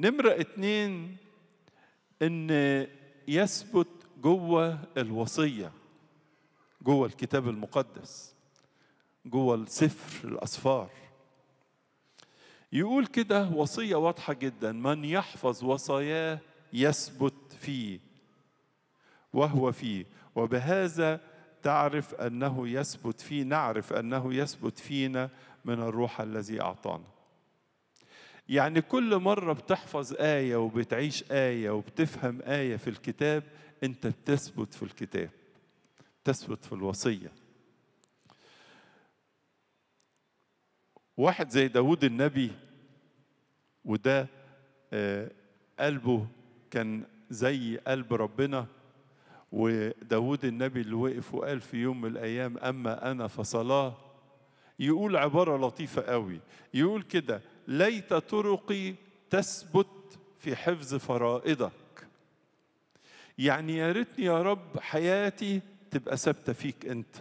نمرة اتنين ان يثبت جوه الوصية جوه الكتاب المقدس جوه السفر الأسفار يقول كده وصية واضحة جدا من يحفظ وصاياه يثبت فيه وهو فيه وبهذا تعرف أنه يثبت فيه نعرف أنه يثبت فينا من الروح الذي أعطانا يعني كل مرة بتحفظ آية وبتعيش آية وبتفهم آية في الكتاب أنت بتثبت في الكتاب تثبت في الوصية واحد زي داود النبي وده آه، قلبه كان زي قلب ربنا وداود النبي اللي وقف وقال في يوم من الأيام أما أنا فصلاة يقول عبارة لطيفة قوي يقول كده ليت طرقي تثبت في حفظ فرائضك يعني يا ريتني يا رب حياتي تبقى ثابته فيك انت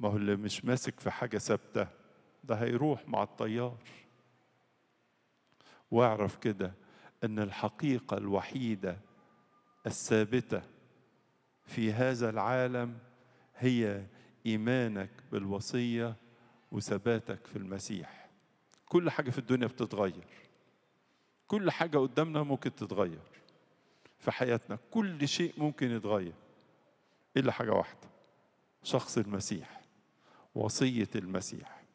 ما هو اللي مش ماسك في حاجه ثابته ده هيروح مع الطيار واعرف كده ان الحقيقه الوحيده الثابته في هذا العالم هي ايمانك بالوصيه وثباتك في المسيح كل حاجة في الدنيا بتتغير كل حاجة قدامنا ممكن تتغير في حياتنا كل شيء ممكن يتغير إلا حاجة واحدة شخص المسيح وصية المسيح